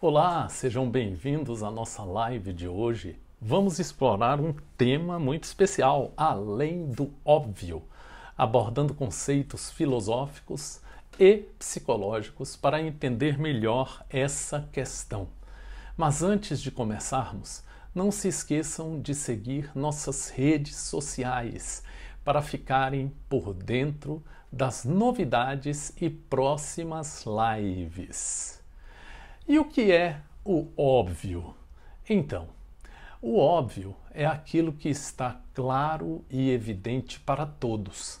Olá, sejam bem-vindos à nossa live de hoje. Vamos explorar um tema muito especial, além do óbvio, abordando conceitos filosóficos e psicológicos para entender melhor essa questão. Mas antes de começarmos, não se esqueçam de seguir nossas redes sociais para ficarem por dentro das novidades e próximas lives. E o que é o óbvio? Então, o óbvio é aquilo que está claro e evidente para todos,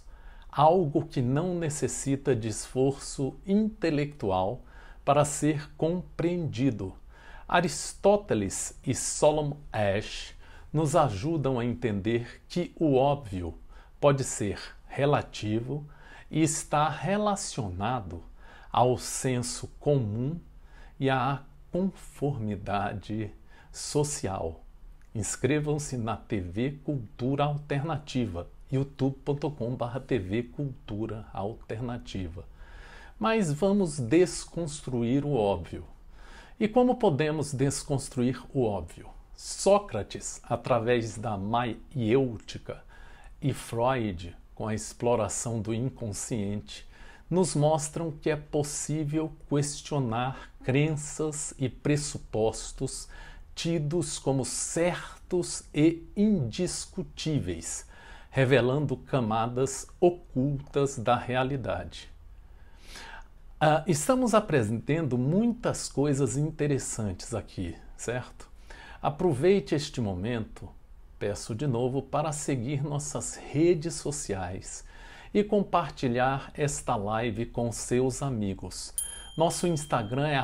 algo que não necessita de esforço intelectual para ser compreendido. Aristóteles e Solomon Ash nos ajudam a entender que o óbvio pode ser relativo e está relacionado ao senso comum e à conformidade social. Inscrevam-se na TV Cultura Alternativa, youtube.com.br TV Cultura Alternativa. Mas vamos desconstruir o óbvio. E como podemos desconstruir o óbvio? Sócrates, através da maiêutica, e Freud, com a exploração do inconsciente, nos mostram que é possível questionar crenças e pressupostos tidos como certos e indiscutíveis, revelando camadas ocultas da realidade. Ah, estamos apresentando muitas coisas interessantes aqui, certo? Aproveite este momento, peço de novo, para seguir nossas redes sociais e compartilhar esta live com seus amigos. Nosso Instagram é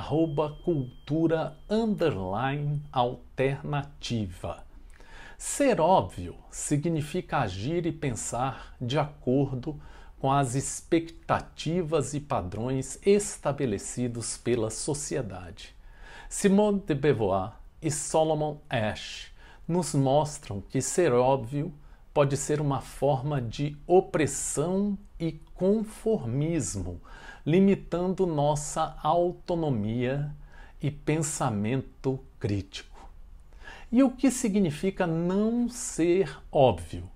cultura_alternativa. Ser óbvio significa agir e pensar de acordo com as expectativas e padrões estabelecidos pela sociedade. Simone de Beauvoir e Solomon Ash nos mostram que ser óbvio pode ser uma forma de opressão e conformismo, limitando nossa autonomia e pensamento crítico. E o que significa não ser óbvio?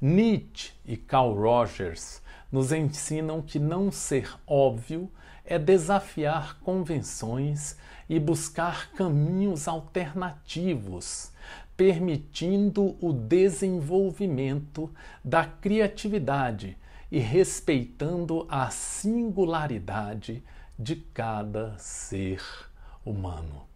Nietzsche e Carl Rogers nos ensinam que não ser óbvio é desafiar convenções e buscar caminhos alternativos, permitindo o desenvolvimento da criatividade e respeitando a singularidade de cada ser humano.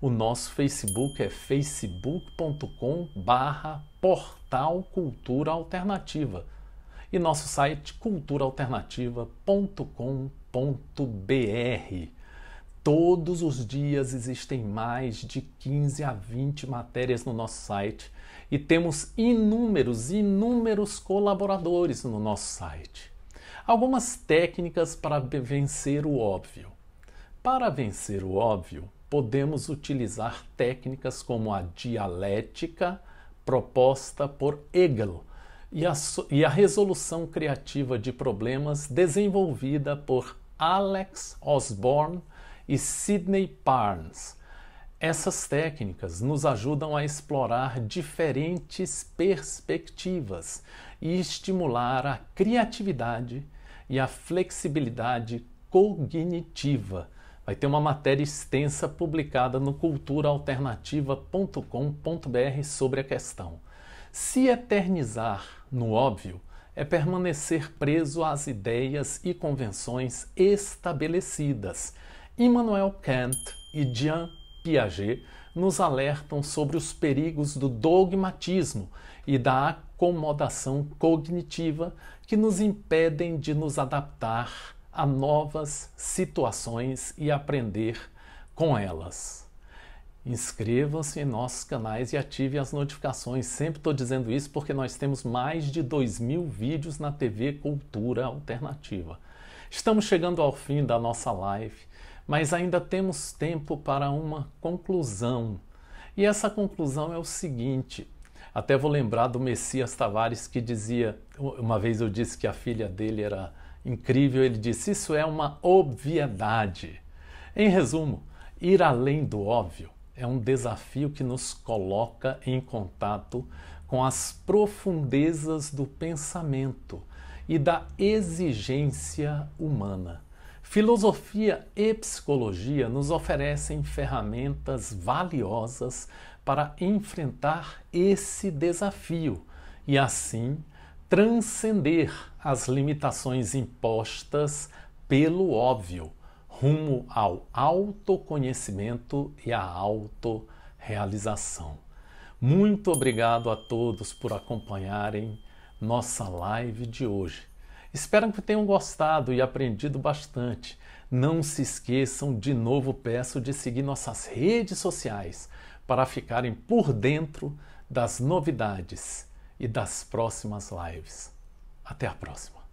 O nosso Facebook é facebook.com barra Portal Cultura Alternativa e nosso site culturaalternativa.com.br .br Todos os dias existem mais de 15 a 20 matérias no nosso site e temos inúmeros, inúmeros colaboradores no nosso site. Algumas técnicas para vencer o óbvio. Para vencer o óbvio, podemos utilizar técnicas como a dialética proposta por Hegel e a, e a resolução criativa de problemas desenvolvida por Alex Osborne e Sidney Parnes. Essas técnicas nos ajudam a explorar diferentes perspectivas e estimular a criatividade e a flexibilidade cognitiva. Vai ter uma matéria extensa publicada no culturaalternativa.com.br sobre a questão. Se eternizar no óbvio é permanecer preso às ideias e convenções estabelecidas. Immanuel Kant e Jean Piaget nos alertam sobre os perigos do dogmatismo e da acomodação cognitiva que nos impedem de nos adaptar a novas situações e aprender com elas. Inscreva-se em nossos canais e ative as notificações. Sempre estou dizendo isso porque nós temos mais de 2 mil vídeos na TV Cultura Alternativa. Estamos chegando ao fim da nossa live, mas ainda temos tempo para uma conclusão. E essa conclusão é o seguinte: até vou lembrar do Messias Tavares que dizia, uma vez eu disse que a filha dele era incrível, ele disse: Isso é uma obviedade. Em resumo, ir além do óbvio é um desafio que nos coloca em contato com as profundezas do pensamento e da exigência humana. Filosofia e psicologia nos oferecem ferramentas valiosas para enfrentar esse desafio e, assim, transcender as limitações impostas pelo óbvio rumo ao autoconhecimento e à autorrealização. Muito obrigado a todos por acompanharem nossa live de hoje. Espero que tenham gostado e aprendido bastante. Não se esqueçam, de novo peço, de seguir nossas redes sociais para ficarem por dentro das novidades e das próximas lives. Até a próxima!